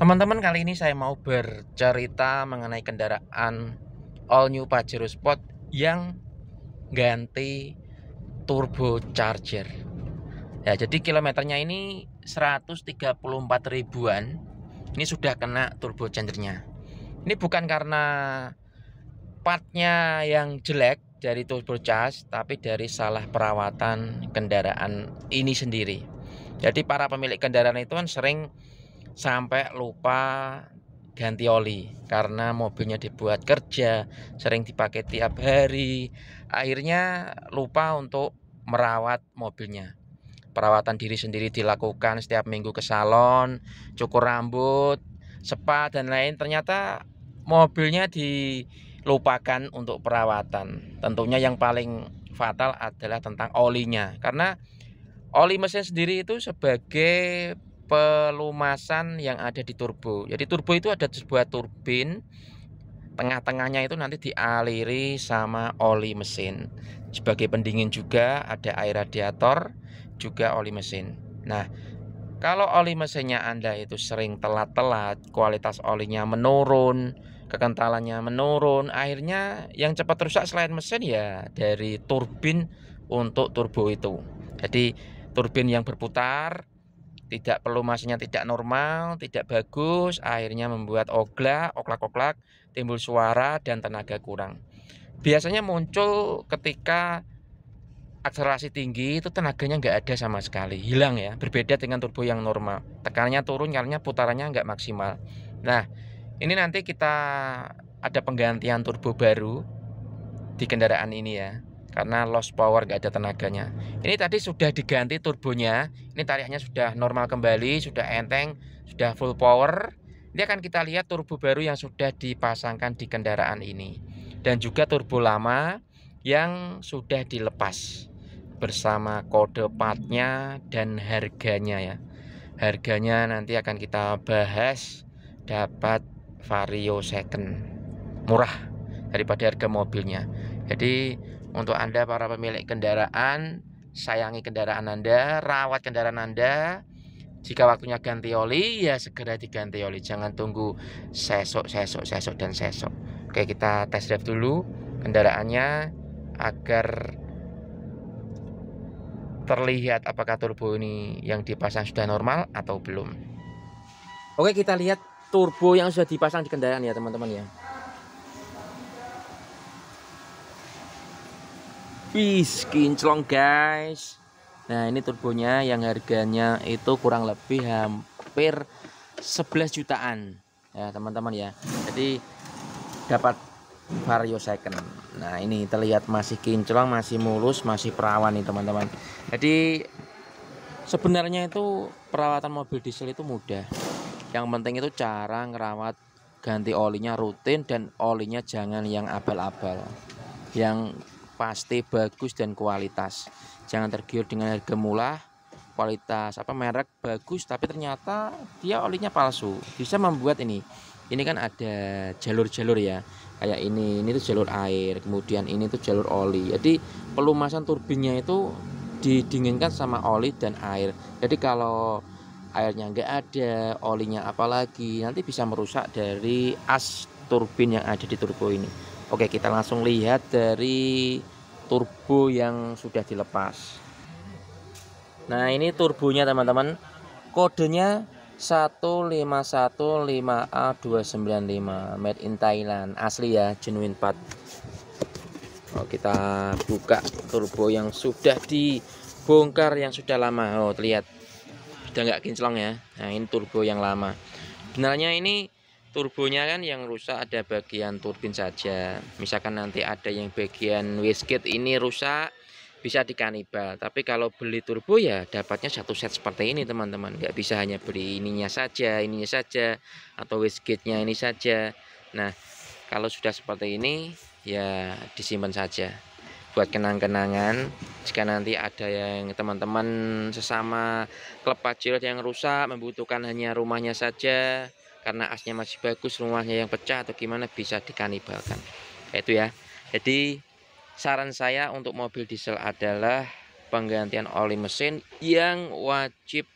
Teman-teman, kali ini saya mau bercerita mengenai kendaraan all new Pajero Sport yang ganti turbocharger. Ya, jadi kilometernya ini 134 ribuan. Ini sudah kena turbo turbochargernya. Ini bukan karena partnya yang jelek dari turbo charge, tapi dari salah perawatan kendaraan ini sendiri. Jadi para pemilik kendaraan itu kan sering sampai lupa ganti oli karena mobilnya dibuat kerja sering dipakai tiap hari akhirnya lupa untuk merawat mobilnya perawatan diri sendiri dilakukan setiap minggu ke salon cukur rambut spa dan lain ternyata mobilnya dilupakan untuk perawatan tentunya yang paling fatal adalah tentang olinya karena oli mesin sendiri itu sebagai pelumasan yang ada di turbo. Jadi turbo itu ada sebuah turbin tengah-tengahnya itu nanti dialiri sama oli mesin. Sebagai pendingin juga ada air radiator juga oli mesin. Nah, kalau oli mesinnya Anda itu sering telat-telat, kualitas olinya menurun, kekentalannya menurun, akhirnya yang cepat rusak selain mesin ya dari turbin untuk turbo itu. Jadi turbin yang berputar tidak perlu masanya tidak normal, tidak bagus, akhirnya membuat ogla oklak-oklak, timbul suara dan tenaga kurang. Biasanya muncul ketika akselerasi tinggi itu tenaganya nggak ada sama sekali, hilang ya. Berbeda dengan turbo yang normal, tekanannya turun karena putarannya nggak maksimal. Nah, ini nanti kita ada penggantian turbo baru di kendaraan ini ya karena loss power gak ada tenaganya ini tadi sudah diganti turbonya ini tariknya sudah normal kembali sudah enteng sudah full power ini akan kita lihat turbo baru yang sudah dipasangkan di kendaraan ini dan juga turbo lama yang sudah dilepas bersama kode partnya dan harganya ya harganya nanti akan kita bahas dapat vario second murah daripada harga mobilnya jadi untuk Anda para pemilik kendaraan, sayangi kendaraan Anda, rawat kendaraan Anda. Jika waktunya ganti oli, ya segera diganti oli. Jangan tunggu sesok, sesok, sesok, dan sesok. Oke, kita tes drive dulu kendaraannya agar terlihat apakah turbo ini yang dipasang sudah normal atau belum. Oke, kita lihat turbo yang sudah dipasang di kendaraan ya, teman-teman ya. Wis kinclong guys. Nah, ini turbonya yang harganya itu kurang lebih hampir 11 jutaan. Ya, teman-teman ya. Jadi dapat Vario second. Nah, ini terlihat masih kinclong, masih mulus, masih perawan nih, teman-teman. Jadi sebenarnya itu perawatan mobil diesel itu mudah. Yang penting itu cara ngerawat ganti olinya rutin dan olinya jangan yang abal-abal yang pasti bagus dan kualitas jangan tergiur dengan harga murah kualitas apa merek bagus tapi ternyata dia olinya palsu bisa membuat ini ini kan ada jalur-jalur ya kayak ini ini tuh jalur air kemudian ini tuh jalur oli jadi pelumasan turbinnya itu didinginkan sama oli dan air jadi kalau airnya enggak ada olinya apalagi nanti bisa merusak dari as turbin yang ada di turbo ini Oke, kita langsung lihat dari turbo yang sudah dilepas. Nah, ini turbonya teman-teman. Kodenya 1515 a 295 made in Thailand, asli ya, genuine part. Oh, kita buka turbo yang sudah dibongkar yang sudah lama. Oh, terlihat Sudah nggak kinclong ya. Nah, ini turbo yang lama. Benarnya ini turbonya kan yang rusak ada bagian turbin saja misalkan nanti ada yang bagian wastegate ini rusak bisa dikanibal tapi kalau beli turbo ya dapatnya satu set seperti ini teman-teman nggak bisa hanya beli ininya saja ininya saja atau wastegate nya ini saja nah kalau sudah seperti ini ya disimpan saja buat kenang-kenangan jika nanti ada yang teman-teman sesama klub pacil yang rusak membutuhkan hanya rumahnya saja karena asnya masih bagus rumahnya yang pecah atau gimana bisa dikanibalkan itu ya jadi saran saya untuk mobil diesel adalah penggantian oli mesin yang wajib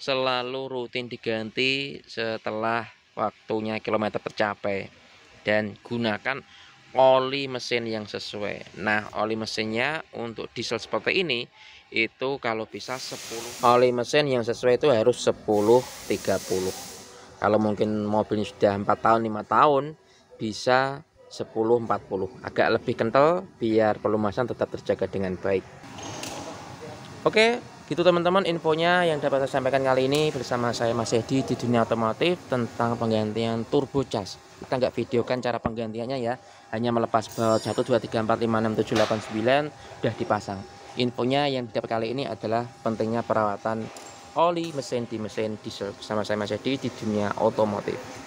selalu rutin diganti setelah waktunya kilometer tercapai dan gunakan oli mesin yang sesuai nah oli mesinnya untuk diesel seperti ini itu kalau bisa 10 oli mesin yang sesuai itu harus 10 30 kalau mungkin mobilnya sudah 4 tahun 5 tahun bisa 10-40 agak lebih kental biar pelumasan tetap terjaga dengan baik oke gitu teman-teman infonya yang dapat saya sampaikan kali ini bersama saya Mas Edi di dunia otomotif tentang penggantian turbo cas kita nggak videokan cara penggantiannya ya hanya melepas baut 1 2 3 4 5 6 7 8 9 sudah dipasang infonya yang didapat kali ini adalah pentingnya perawatan oli mesin di mesin diesel sama saya Mas di dunia otomotif